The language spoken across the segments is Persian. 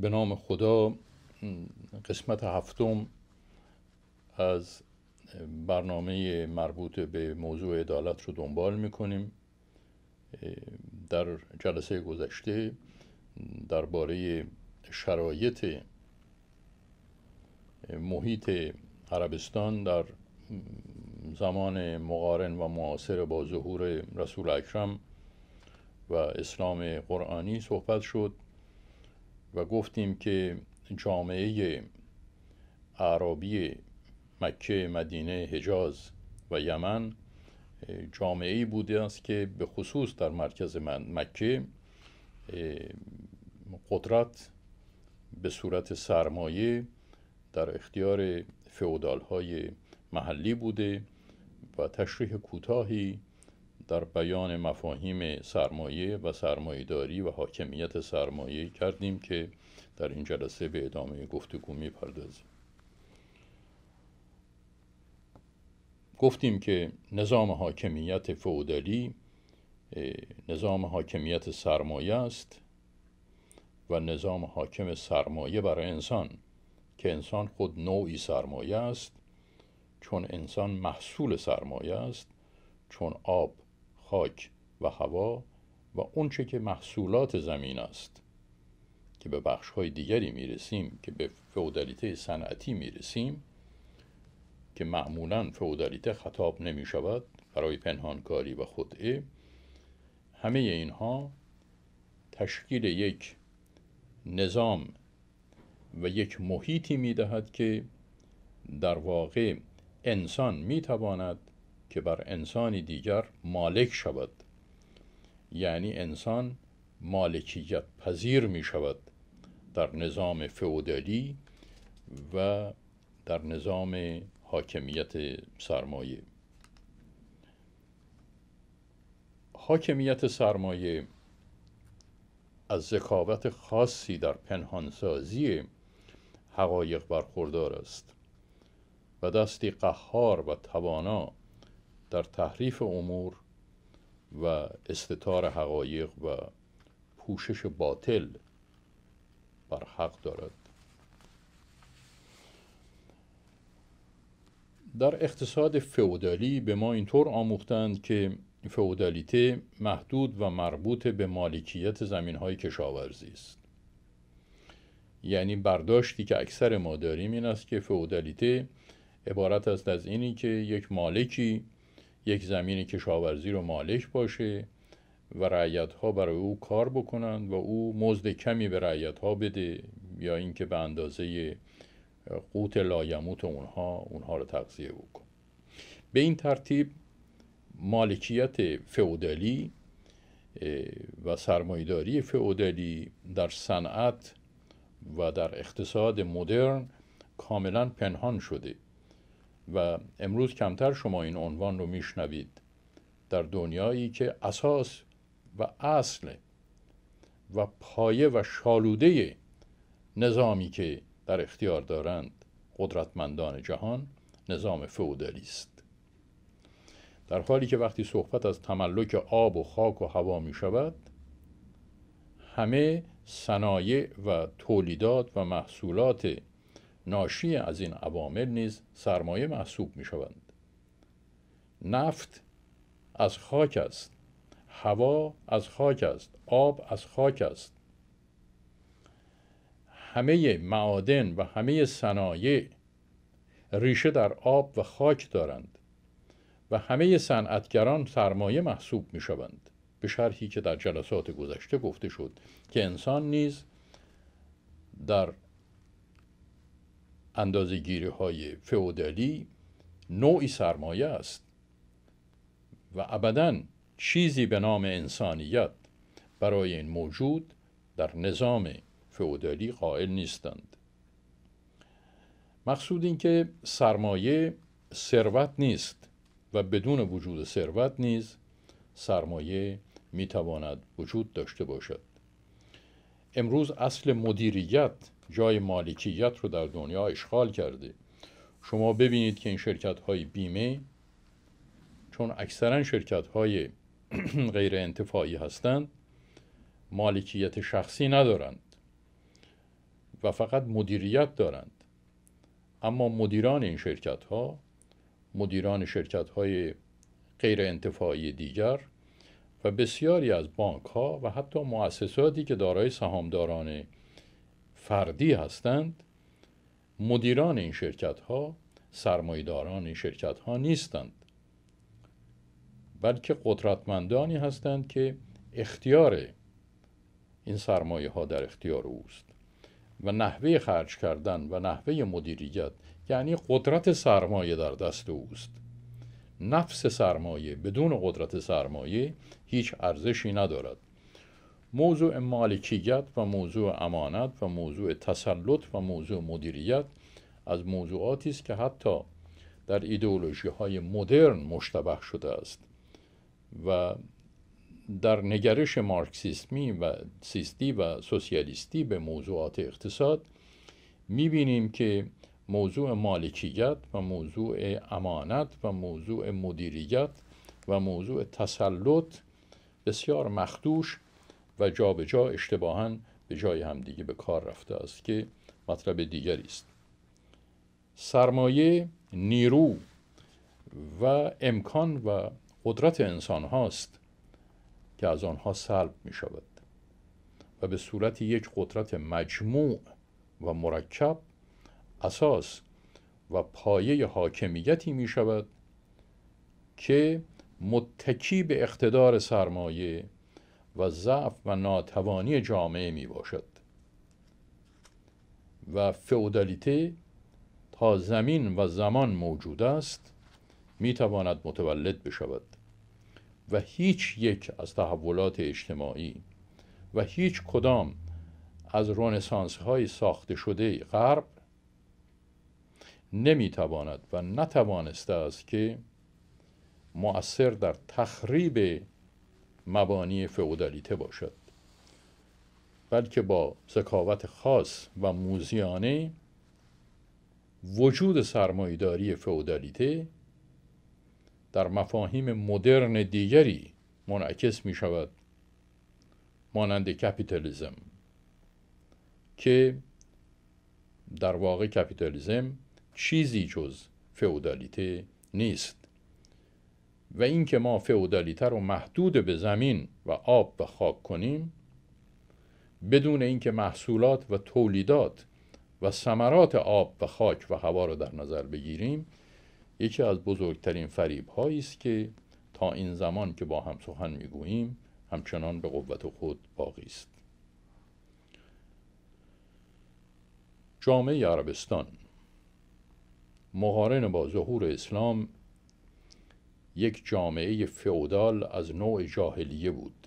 به نام خدا قسمت هفتم از برنامه مربوط به موضوع عدالت رو دنبال میکنیم در جلسه گذشته درباره شرایط محیط عربستان در زمان مقارن و معاصر با ظهور رسول اکرم و اسلام قرآنی صحبت شد و گفتیم که جامعه عربی مکه، مدینه، حجاز و یمن جامعه بوده است که به خصوص در مرکز من مکه قدرت به صورت سرمایه در اختیار فعودال های محلی بوده و تشریح کوتاهی در بیان مفاهیم سرمایه و سرمایداری و حاکمیت سرمایه کردیم که در این جلسه به ادامه گفتگو میپردازیم گفتیم که نظام حاکمیت فودالی نظام حاکمیت سرمایه است و نظام حاکم سرمایه برای انسان که انسان خود نوعی سرمایه است چون انسان محصول سرمایه است چون آب خاک و هوا و اونچه که محصولات زمین است که به بخش های دیگری رسیم که به فودالیته صنعتی رسیم که معمولا فودالیته خطاب نمی شود برای پنهانکاری و خدعه همه اینها تشکیل یک نظام و یک محیطی می دهد که در واقع انسان می تواند که بر انسانی دیگر مالک شود یعنی انسان مالکیت پذیر می شود در نظام فئودالی و در نظام حاکمیت سرمایه حاکمیت سرمایه از ذکاوت خاصی در پنهانسازی حقایق برخوردار است و دستی قهار و توانا در تحریف امور و استطار حقایق و پوشش باطل بر حق دارد در اقتصاد فئودالی به ما اینطور آموختند که فئودالیته محدود و مربوط به مالکیت های کشاورزی است یعنی برداشتی که اکثر ما داریم این است که فئودالیته عبارت است از اینی که یک مالکی یک زمین کشاورزی رو مالش باشه و رعیت ها برای او کار بکنند و او مزد کمی به رعیت ها بده یا اینکه به اندازه قوت لایموت اونها اونها رو تغذیه بکن به این ترتیب مالکیت فئودالی و سرمایداری فئودالی در صنعت و در اقتصاد مدرن کاملا پنهان شده و امروز کمتر شما این عنوان رو میشنوید در دنیایی که اساس و اصل و پایه و شالوده نظامی که در اختیار دارند قدرتمندان جهان نظام فودالی است در حالی که وقتی صحبت از تملک آب و خاک و هوا می شود همه صنایع و تولیدات و محصولات ناشی از این عوامل نیز سرمایه محسوب می شوند. نفت از خاک است هوا از خاک است آب از خاک است همه معادن و همه صنایع ریشه در آب و خاک دارند و همه صنعتگران سرمایه محسوب می شوند به شرحی که در جلسات گذشته گفته شد که انسان نیز در اندازگیری های فعودالی نوعی سرمایه است و ابدا چیزی به نام انسانیت برای این موجود در نظام فعودالی قائل نیستند مقصود اینکه سرمایه ثروت نیست و بدون وجود ثروت نیز سرمایه میتواند وجود داشته باشد امروز اصل مدیریت جای مالکیت رو در دنیا اشغال کرده شما ببینید که این شرکت های بیمه چون اکثرا شرکت های غیر انتفاعی هستند مالکیت شخصی ندارند و فقط مدیریت دارند اما مدیران این شرکت ها مدیران شرکت های غیر انتفاعی دیگر و بسیاری از بانک ها و حتی مؤسساتی که دارای سهامداران فردی هستند مدیران این شرکت ها سرمایداران این شرکت ها نیستند بلکه قدرتمندانی هستند که اختیار این سرمایه ها در اختیار اوست و نحوه خرج کردن و نحوه مدیریت یعنی قدرت سرمایه در دست اوست نفس سرمایه بدون قدرت سرمایه هیچ ارزشی ندارد موضوع مالکیت و موضوع امانت و موضوع تسلط و موضوع مدیریت از موضوعاتی است که حتی در ایدئولوژی های مدرن مشتبه شده است و در نگرش مارکسیسمی و سیستی و سوسیالیستی به موضوعات اقتصاد میبینیم که موضوع مالکیت و موضوع امانت و موضوع مدیریت و موضوع تسلط بسیار مخدوش و جابجا جا به جای همدیگه به کار رفته است که مطلب دیگری است سرمایه نیرو و امکان و قدرت انسان هاست که از آنها سلب می شود و به صورت یک قدرت مجموع و مرکب اساس و پایه حاکمیتی می شود که متکی به اقتدار سرمایه و ضعف و ناتوانی جامعه می باشد و فودالیته تا زمین و زمان موجود است می تواند متولد بشود و هیچ یک از تحولات اجتماعی و هیچ کدام از رونسانس های ساخته شده غرب نمیتواند و نتوانسته است که مؤثر در تخریب مبانی فئودالیته باشد بلکه با ذکاوت خاص و موزیانه وجود سرمایداری فئودالیته در مفاهیم مدرن دیگری منعکس می شود مانند کپیتالیزم که در واقع کپیتالیزم چیزی جز فئودالیته نیست و اینکه ما فئودالیته رو محدود به زمین و آب و خاک کنیم بدون اینکه محصولات و تولیدات و ثمرات آب و خاک و هوا را در نظر بگیریم یکی از بزرگترین فریب هایی است که تا این زمان که با هم سخن میگوییم همچنان به قوت خود باقی است جامعه عربستان مقارن با ظهور اسلام یک جامعه فئودال از نوع جاهلیه بود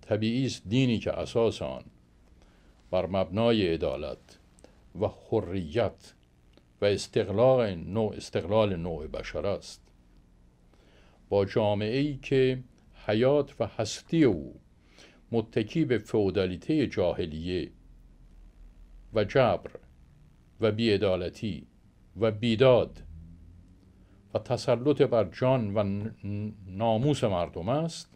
طبیعی است دینی که اساس آن بر مبنای عدالت و حریت و استقلال نوع استقلال نوع بشر است با جامعه ای که حیات و هستی او متکی به فودالیته جاهلیه و جبر و بیعدالتی و بیداد و تسلط بر جان و ناموس مردم است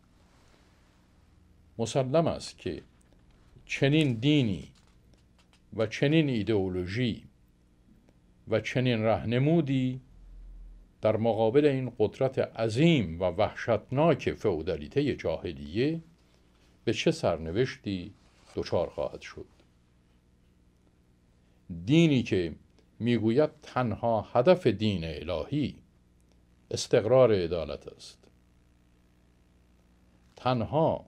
مسلم است که چنین دینی و چنین ایدئولوژی و چنین رهنمودی در مقابل این قدرت عظیم و وحشتناک فعودالیته جاهلیه به چه سرنوشتی دچار خواهد شد دینی که میگوید تنها هدف دین الهی استقرار عدالت است تنها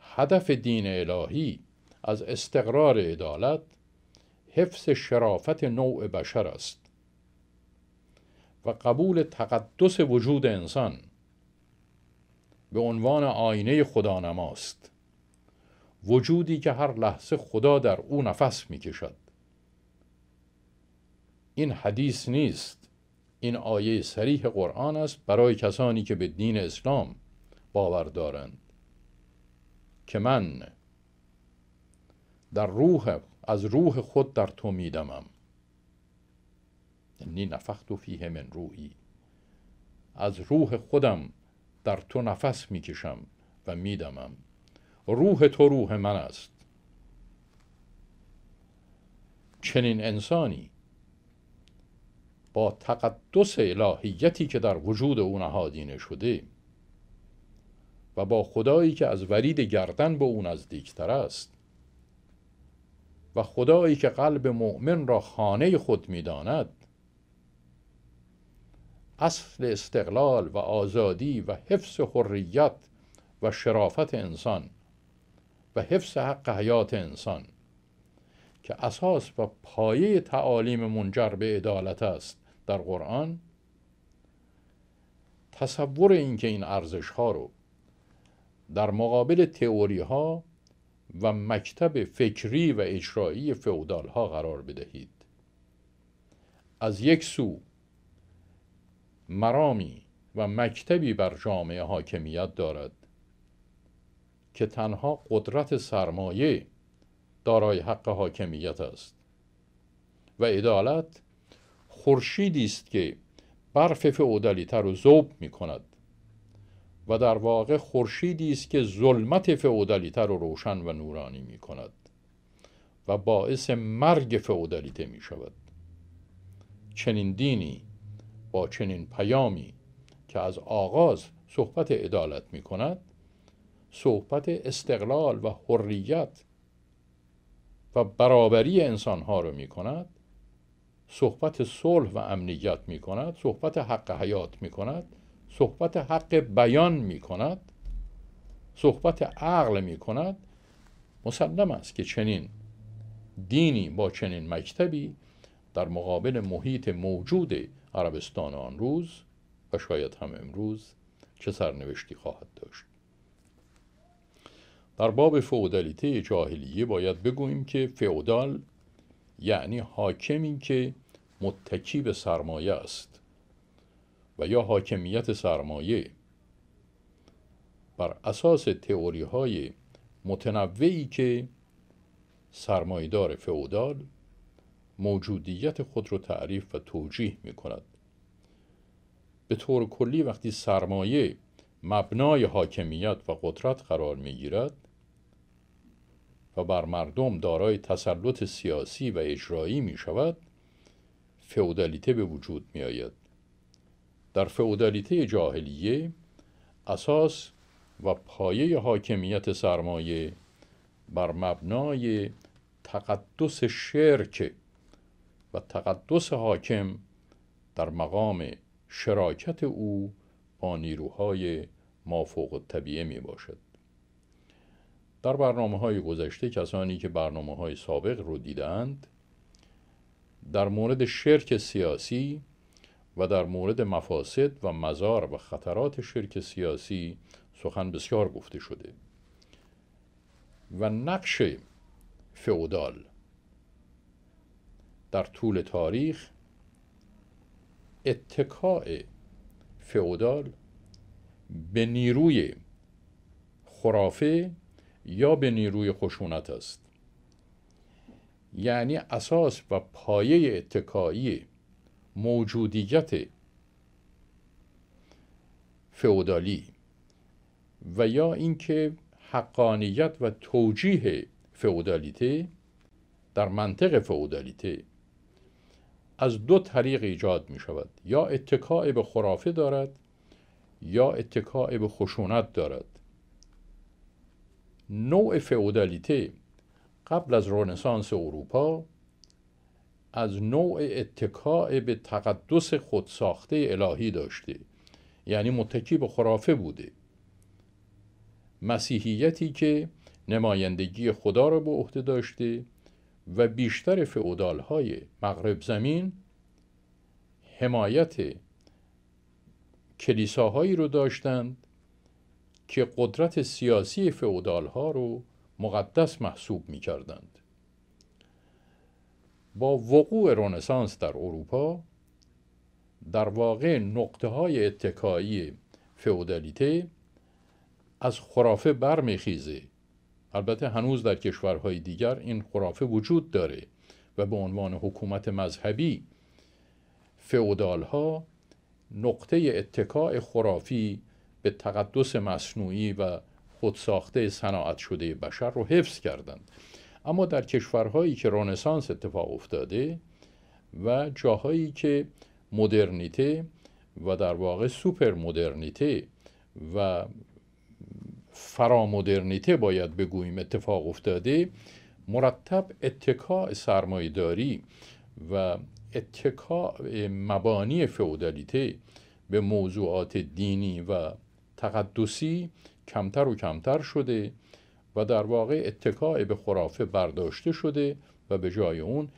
هدف دین الهی از استقرار عدالت حفظ شرافت نوع بشر است و قبول تقدس وجود انسان به عنوان آینه خدا نماست وجودی که هر لحظه خدا در او نفس می کشد. این حدیث نیست این آیه سریح قرآن است برای کسانی که به دین اسلام باور دارند که من در روح از روح خود در تو میدمم یعنی نفخت و فیه من روحی از روح خودم در تو نفس میکشم و میدمم روح تو روح من است چنین انسانی با تقدس الهیتی که در وجود او نهادینه شده و با خدایی که از ورید گردن به او نزدیکتر است و خدایی که قلب مؤمن را خانه خود میداند اصل استقلال و آزادی و حفظ حریت و شرافت انسان و حفظ حق حیات انسان که اساس و پایه تعالیم منجر به عدالت است در قرآن تصور اینکه این ارزش ها رو در مقابل تئوری ها و مکتب فکری و اجرایی فعودال ها قرار بدهید از یک سو مرامی و مکتبی بر جامعه حاکمیت دارد که تنها قدرت سرمایه دارای حق حاکمیت است و عدالت خورشیدی است که برف فئودالیته رو ذوب می کند و در واقع خورشیدی است که ظلمت فئودالیته رو روشن و نورانی می کند و باعث مرگ فئودالیته می شود چنین دینی با چنین پیامی که از آغاز صحبت عدالت می کند صحبت استقلال و حریت و برابری انسانها رو می کند صحبت صلح و امنیت می کند صحبت حق حیات می کند صحبت حق بیان می کند صحبت عقل می کند مسلم است که چنین دینی با چنین مکتبی در مقابل محیط موجود عربستان آن روز و شاید هم امروز چه سرنوشتی خواهد داشت در باب فعودالیته جاهلیه باید بگوییم که فودال یعنی حاکمی که متکی به سرمایه است و یا حاکمیت سرمایه بر اساس تئوری های متنوعی که سرمایدار فعودال موجودیت خود را تعریف و توجیه می کند به طور کلی وقتی سرمایه مبنای حاکمیت و قدرت قرار می گیرد و بر مردم دارای تسلط سیاسی و اجرایی می شود فئودالیته به وجود می آید در فئودالیته جاهلیه اساس و پایه حاکمیت سرمایه بر مبنای تقدس شرک و تقدس حاکم در مقام شراکت او با نیروهای مافوق طبیعه می باشد در برنامه های گذشته کسانی که برنامه های سابق رو دیدند در مورد شرک سیاسی و در مورد مفاسد و مزار و خطرات شرک سیاسی سخن بسیار گفته شده و نقش فئودال در طول تاریخ اتکاع فئودال به نیروی خرافه یا به نیروی خشونت است یعنی اساس و پایه اتکایی موجودیت فئودالی و یا اینکه حقانیت و توجیه فئودالیته در منطق فئودالیته از دو طریق ایجاد می شود یا اتکاع به خرافه دارد یا اتکاع به خشونت دارد نوع فئودالیته قبل از رنسانس اروپا از نوع اتکاع به تقدس خودساخته الهی داشته یعنی متکی به خرافه بوده مسیحیتی که نمایندگی خدا را به عهده داشته و بیشتر فئودالهای های مغرب زمین حمایت کلیساهایی رو داشتند که قدرت سیاسی فعودال ها رو مقدس محسوب می کردند. با وقوع رونسانس در اروپا در واقع نقطه های اتکایی فئودالیته از خرافه برمیخیزه البته هنوز در کشورهای دیگر این خرافه وجود داره و به عنوان حکومت مذهبی فئودال ها نقطه اتکای خرافی به تقدس مصنوعی و خودساخته صناعت شده بشر رو حفظ کردند اما در کشورهایی که رنسانس اتفاق افتاده و جاهایی که مدرنیته و در واقع سوپر مدرنیته و فرامدرنیته باید بگوییم اتفاق افتاده مرتب اتکا سرمایداری و اتکا مبانی فئودالیته به موضوعات دینی و تقدسی کمتر و کمتر شده و در واقع اتکای به خرافه برداشته شده و به جای اون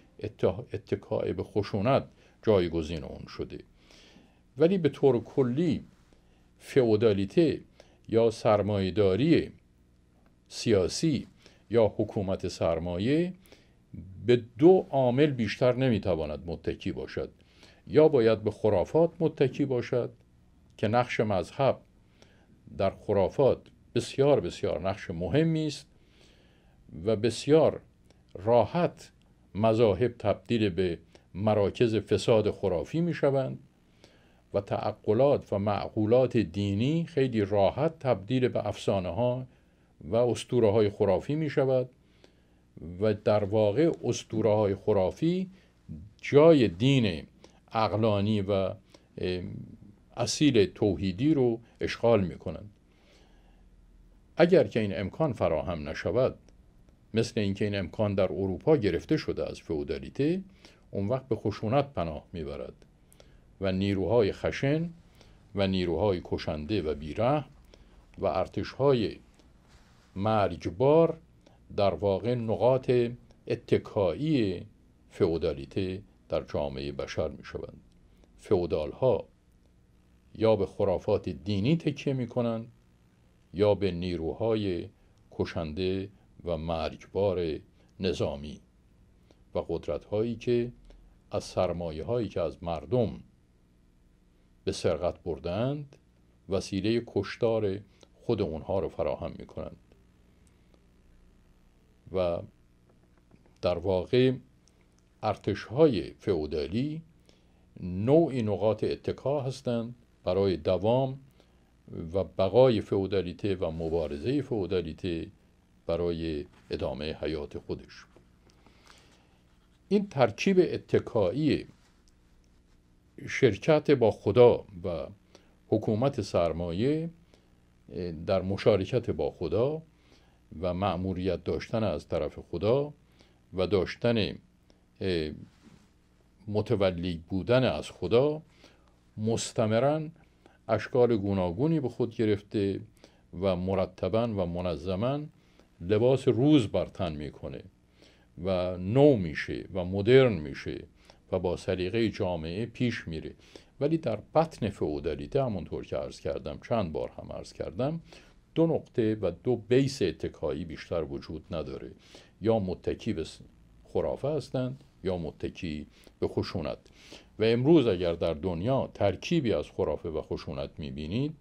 اتکای به خشونت جایگزین اون شده ولی به طور کلی فئودالیته یا سرمایهداری سیاسی یا حکومت سرمایه به دو عامل بیشتر نمیتواند متکی باشد یا باید به خرافات متکی باشد که نقش مذهب در خرافات بسیار بسیار نقش مهمی است و بسیار راحت مذاهب تبدیل به مراکز فساد خرافی می شوند و تعقلات و معقولات دینی خیلی راحت تبدیل به افسانه ها و اسطوره های خرافی می شود و در واقع اسطوره های خرافی جای دین اقلانی و اصیل توحیدی رو اشغال می کنند. اگر که این امکان فراهم نشود مثل اینکه این امکان در اروپا گرفته شده از فئودالیته اون وقت به خشونت پناه میبرد و نیروهای خشن و نیروهای کشنده و بیره و ارتشهای مرگبار در واقع نقاط اتکایی فئودالیته در جامعه بشر می شوند یا به خرافات دینی تکیه می کنند یا به نیروهای کشنده و مرگبار نظامی و قدرت هایی که از سرمایه هایی که از مردم به سرقت بردند وسیله کشتار خود اونها رو فراهم می کنند و در واقع ارتش های فعودالی نوعی نقاط اتکا هستند برای دوام و بقای فودالیته و مبارزه فودالیته برای ادامه حیات خودش این ترکیب اتکایی شرکت با خدا و حکومت سرمایه در مشارکت با خدا و مأموریت داشتن از طرف خدا و داشتن متولی بودن از خدا مستمرا اشکال گوناگونی به خود گرفته و مرتبا و منظما لباس روز بر تن میکنه و نو میشه و مدرن میشه و با سلیقه جامعه پیش میره ولی در بطن فعودالیته همونطور که عرض کردم چند بار هم عرض کردم دو نقطه و دو بیس اتکایی بیشتر وجود نداره یا متکی به خرافه هستند یا متکی به خشونت و امروز اگر در دنیا ترکیبی از خرافه و خشونت میبینید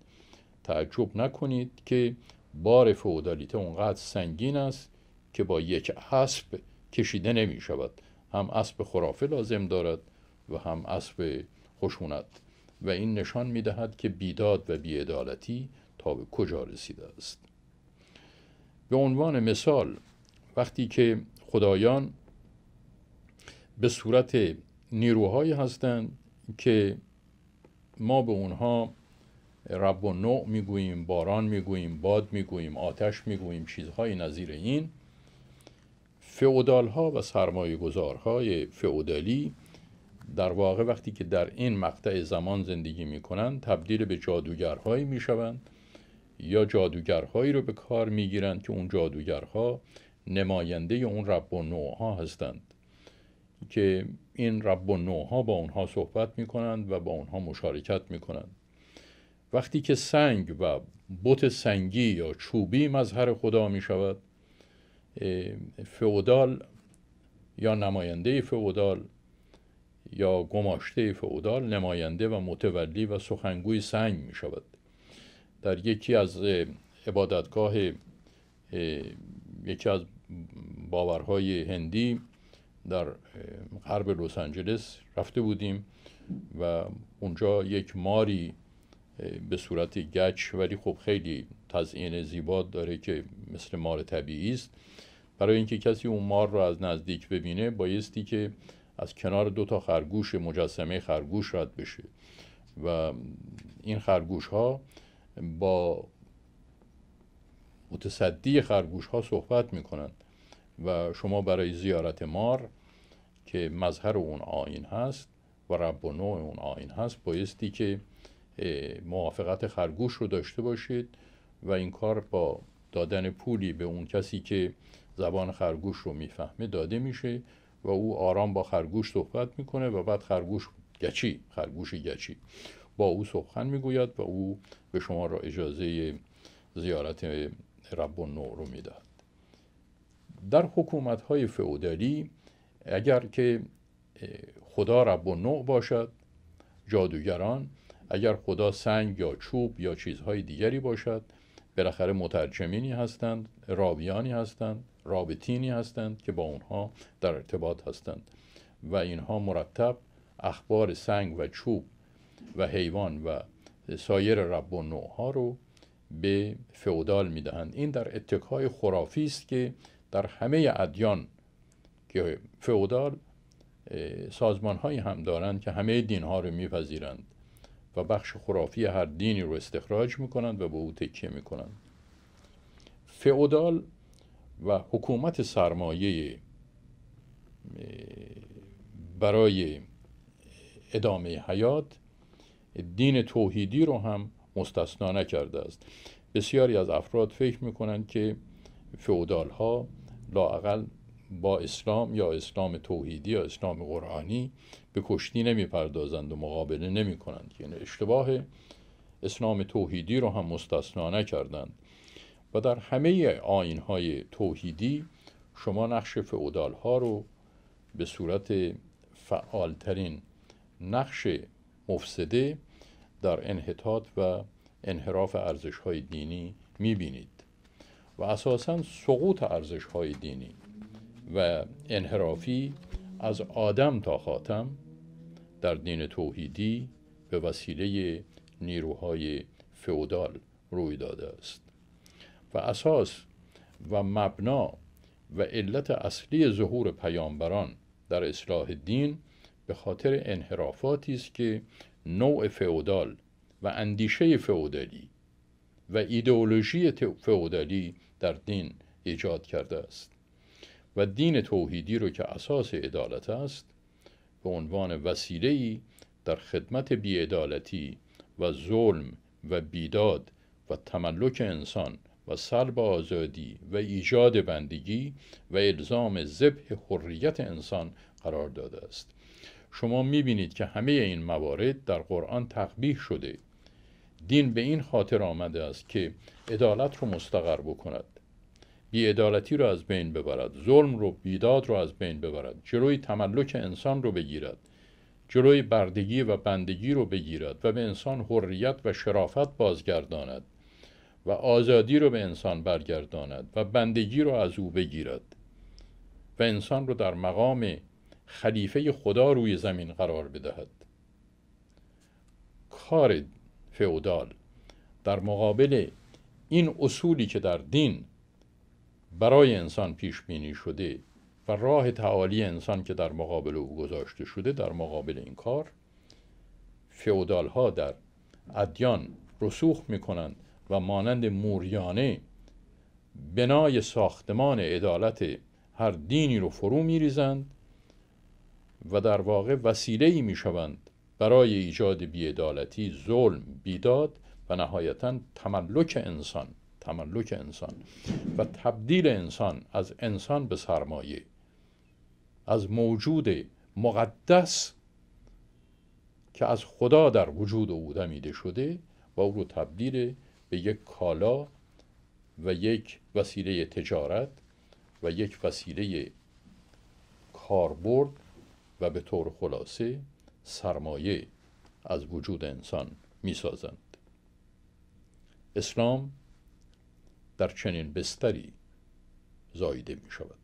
تعجب نکنید که بار فودالیته اونقدر سنگین است که با یک اسب کشیده نمی شود هم اسب خرافه لازم دارد و هم اسب خشونت و این نشان می دهد که بیداد و بیعدالتی تا به کجا رسیده است به عنوان مثال وقتی که خدایان به صورت نیروهایی هستند که ما به اونها رب و نوع میگوییم باران میگوییم باد میگوییم آتش میگوییم چیزهای نظیر این فعودال ها و سرمایه گذارهای فعودالی در واقع وقتی که در این مقطع زمان زندگی می تبدیل به جادوگرهایی میشوند یا جادوگرهایی رو به کار میگیرند که اون جادوگرها نماینده اون رب و نوع ها هستند که این رب و نوها با اونها صحبت می کنند و با اونها مشارکت می کنند وقتی که سنگ و بت سنگی یا چوبی مظهر خدا می شود فعودال یا نماینده فعودال یا گماشته فعودال نماینده و متولی و سخنگوی سنگ می شود در یکی از عبادتگاه یکی از باورهای هندی در غرب لس آنجلس رفته بودیم و اونجا یک ماری به صورت گچ ولی خب خیلی تزئین زیبا داره که مثل مار طبیعی است برای اینکه کسی اون مار را از نزدیک ببینه بایستی که از کنار دو تا خرگوش مجسمه خرگوش رد بشه و این خرگوش ها با متصدی خرگوش ها صحبت میکنند و شما برای زیارت مار که مظهر اون آین هست و رب و نوع اون آین هست بایستی که موافقت خرگوش رو داشته باشید و این کار با دادن پولی به اون کسی که زبان خرگوش رو میفهمه داده میشه و او آرام با خرگوش صحبت میکنه و بعد خرگوش گچی خرگوش گچی با او سخن میگوید و او به شما را اجازه زیارت رب و نوع رو میداد در حکومت های فعودالی اگر که خدا رب و نوع باشد جادوگران اگر خدا سنگ یا چوب یا چیزهای دیگری باشد بالاخره مترجمینی هستند راویانی هستند رابطینی هستند که با اونها در ارتباط هستند و اینها مرتب اخبار سنگ و چوب و حیوان و سایر رب و ها رو به فعودال میدهند این در اتکای خرافی است که در همه ادیان که فئودال سازمان هایی هم دارند که همه دین ها رو میپذیرند و بخش خرافی هر دینی رو استخراج میکنند و به او تکیه میکنند فئودال و حکومت سرمایه برای ادامه حیات دین توحیدی رو هم مستثنا نکرده است بسیاری از افراد فکر میکنند که فئودال ها لاقل با اسلام یا اسلام توحیدی یا اسلام قرآنی به کشتی نمیپردازند و مقابله نمی کنند یعنی اشتباه اسلام توحیدی رو هم مستثنا نکردند و در همه آین های توحیدی شما نقش فعودال ها رو به صورت فعالترین نقش مفسده در انحطاط و انحراف ارزش های دینی میبینید و اساسا سقوط ارزش های دینی و انحرافی از آدم تا خاتم در دین توحیدی به وسیله نیروهای فئودال روی داده است و اساس و مبنا و علت اصلی ظهور پیامبران در اصلاح دین به خاطر انحرافاتی است که نوع فئودال و اندیشه فئودالی و ایدئولوژی فئودالی در دین ایجاد کرده است و دین توحیدی رو که اساس عدالت است به عنوان وسیله‌ای در خدمت بیعدالتی و ظلم و بیداد و تملک انسان و سلب آزادی و ایجاد بندگی و الزام ذبح حریت انسان قرار داده است شما میبینید که همه این موارد در قرآن تقبیح شده دین به این خاطر آمده است که عدالت رو مستقر بکند بیعدالتی رو از بین ببرد ظلم رو بیداد رو از بین ببرد جلوی تملک انسان رو بگیرد جلوی بردگی و بندگی رو بگیرد و به انسان حریت و شرافت بازگرداند و آزادی رو به انسان برگرداند و بندگی رو از او بگیرد و انسان رو در مقام خلیفه خدا روی زمین قرار بدهد کار فئودال در مقابل این اصولی که در دین برای انسان پیش بینی شده و راه تعالی انسان که در مقابل او گذاشته شده در مقابل این کار فیودال ها در ادیان رسوخ می کنند و مانند موریانه بنای ساختمان عدالت هر دینی رو فرو می ریزند و در واقع وسیله ای می شوند برای ایجاد بیعدالتی، ظلم، بیداد و نهایتا تملک انسان تملک انسان و تبدیل انسان از انسان به سرمایه از موجود مقدس که از خدا در وجود او دمیده شده و او رو تبدیل به یک کالا و یک وسیله تجارت و یک وسیله کاربرد و به طور خلاصه سرمایه از وجود انسان میسازند اسلام در چنین بستری زایده می شود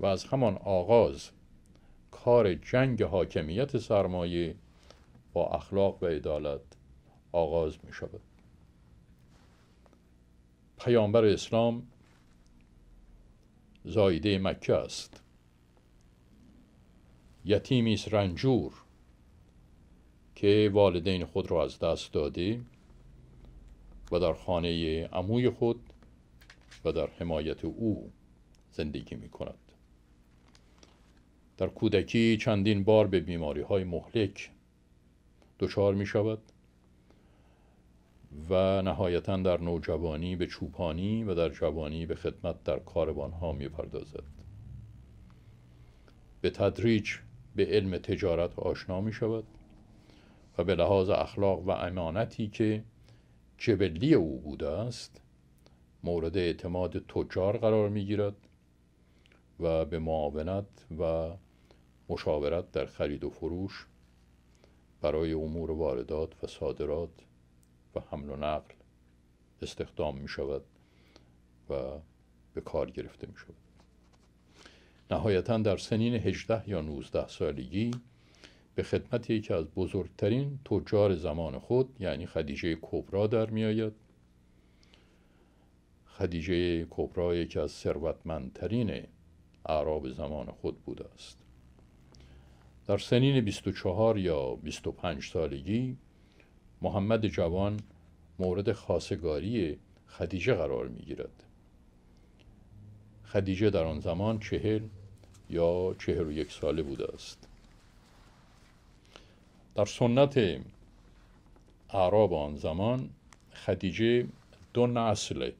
و از همان آغاز کار جنگ حاکمیت سرمایه با اخلاق و عدالت آغاز می شود پیامبر اسلام زایده مکه است یتیمی رنجور که والدین خود را از دست داده و در خانه عموی خود و در حمایت او زندگی می کند در کودکی چندین بار به بیماری های مهلک دچار می شود و نهایتا در نوجوانی به چوپانی و در جوانی به خدمت در کاروان ها می پردازد. به تدریج به علم تجارت آشنا می شود و به لحاظ اخلاق و امانتی که جبلی او بوده است مورد اعتماد تجار قرار می گیرد و به معاونت و مشاورت در خرید و فروش برای امور واردات و صادرات و حمل و نقل استخدام می شود و به کار گرفته می شود نهایتا در سنین 18 یا 19 سالگی به خدمت یکی از بزرگترین تجار زمان خود یعنی خدیجه کبرا در آید. خدیجه کبرا یکی از ثروتمندترین اعراب زمان خود بوده است در سنین 24 یا 25 سالگی محمد جوان مورد خاصگاری خدیجه قرار می گیرد. خدیجه در آن زمان چهل یا چهل و یک ساله بوده است. در سنت اعراب آن زمان خدیجه دو نسل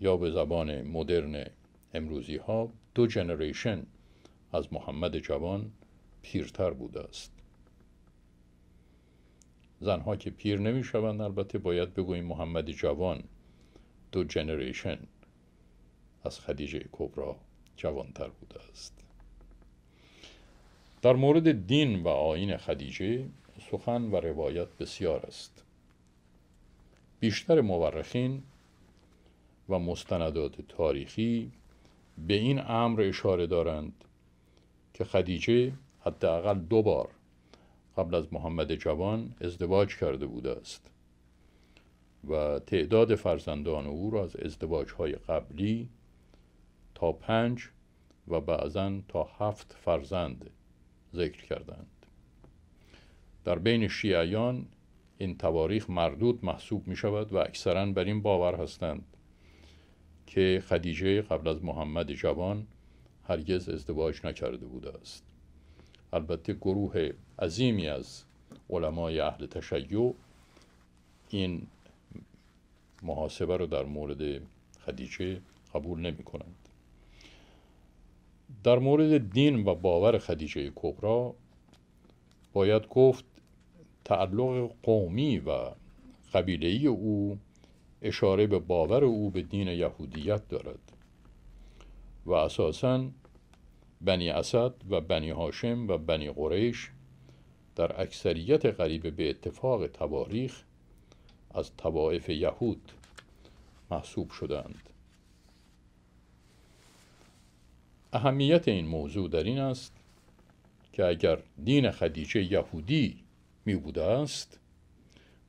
یا به زبان مدرن امروزی ها دو جنریشن از محمد جوان پیرتر بوده است زنها که پیر نمی شوند البته باید بگوییم محمد جوان دو جنریشن از خدیجه کبرا جوانتر بوده است در مورد دین و آین خدیجه سخن و روایت بسیار است بیشتر مورخین و مستندات تاریخی به این امر اشاره دارند که خدیجه حداقل دو بار قبل از محمد جوان ازدواج کرده بوده است و تعداد فرزندان او را از ازدواج های قبلی تا پنج و بعضا تا هفت فرزند ذکر کردند در بین شیعیان این تواریخ مردود محسوب می شود و اکثرا بر این باور هستند که خدیجه قبل از محمد جوان هرگز ازدواج نکرده بوده است البته گروه عظیمی از علمای اهل تشیع این محاسبه رو در مورد خدیجه قبول نمی کنند در مورد دین و باور خدیجه کبرا باید گفت تعلق قومی و ای او اشاره به باور او به دین یهودیت دارد و اساساً بنی اسد و بنی هاشم و بنی قریش در اکثریت قریب به اتفاق تواریخ از توائف یهود محسوب شدند اهمیت این موضوع در این است که اگر دین خدیجه یهودی می بوده است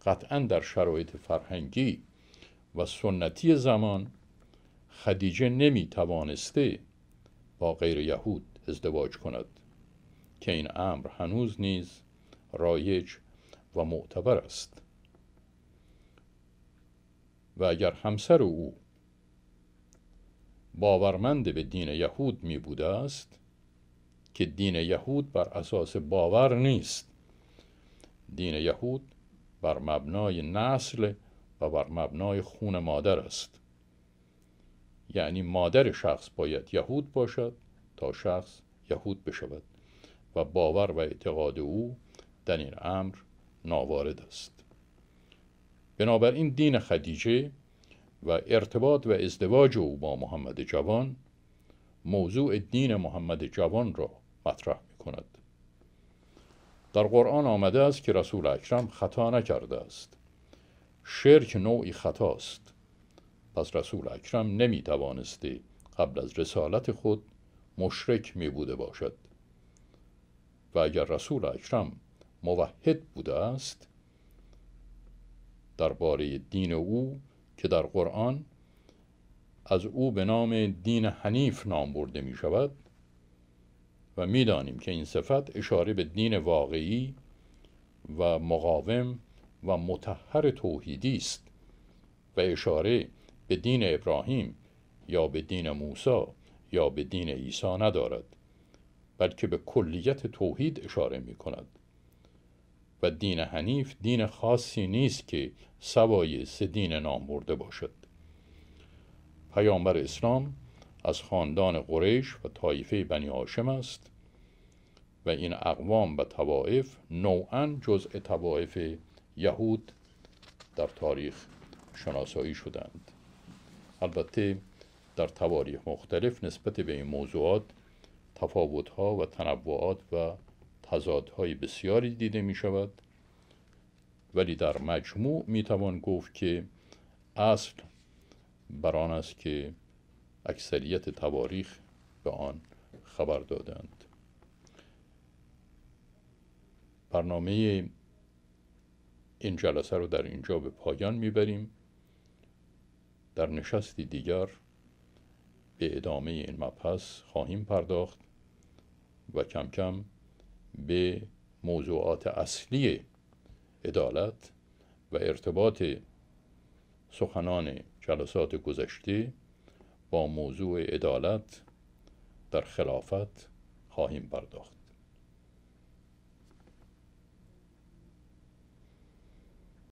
قطعا در شرایط فرهنگی و سنتی زمان خدیجه نمی توانسته با غیر یهود ازدواج کند که این امر هنوز نیز رایج و معتبر است و اگر همسر او باورمند به دین یهود می بوده است که دین یهود بر اساس باور نیست دین یهود بر مبنای نسل و بر مبنای خون مادر است یعنی مادر شخص باید یهود باشد تا شخص یهود بشود و باور و اعتقاد او در این امر ناوارد است بنابراین دین خدیجه و ارتباط و ازدواج او با محمد جوان موضوع دین محمد جوان را مطرح می کند. در قرآن آمده است که رسول اکرم خطا نکرده است. شرک نوعی خطاست. پس رسول اکرم نمی توانسته قبل از رسالت خود مشرک می بوده باشد. و اگر رسول اکرم موحد بوده است درباره دین او که در قرآن از او به نام دین حنیف نام برده می شود و میدانیم که این صفت اشاره به دین واقعی و مقاوم و متحر توحیدی است و اشاره به دین ابراهیم یا به دین موسی یا به دین عیسی ندارد بلکه به کلیت توحید اشاره می کند و دین حنیف دین خاصی نیست که سوای سه دین نام برده باشد پیامبر اسلام از خاندان قریش و طایفه بنی هاشم است و این اقوام و توائف نوعا جزء توائف یهود در تاریخ شناسایی شدند البته در تواریخ مختلف نسبت به این موضوعات تفاوتها و تنوعات و تضادهای بسیاری دیده می شود ولی در مجموع می توان گفت که اصل بر آن است که اکثریت تواریخ به آن خبر دادند برنامه این جلسه رو در اینجا به پایان میبریم در نشستی دیگر به ادامه این مبحث خواهیم پرداخت و کم کم به موضوعات اصلی عدالت و ارتباط سخنان جلسات گذشته با موضوع عدالت در خلافت خواهیم پرداخت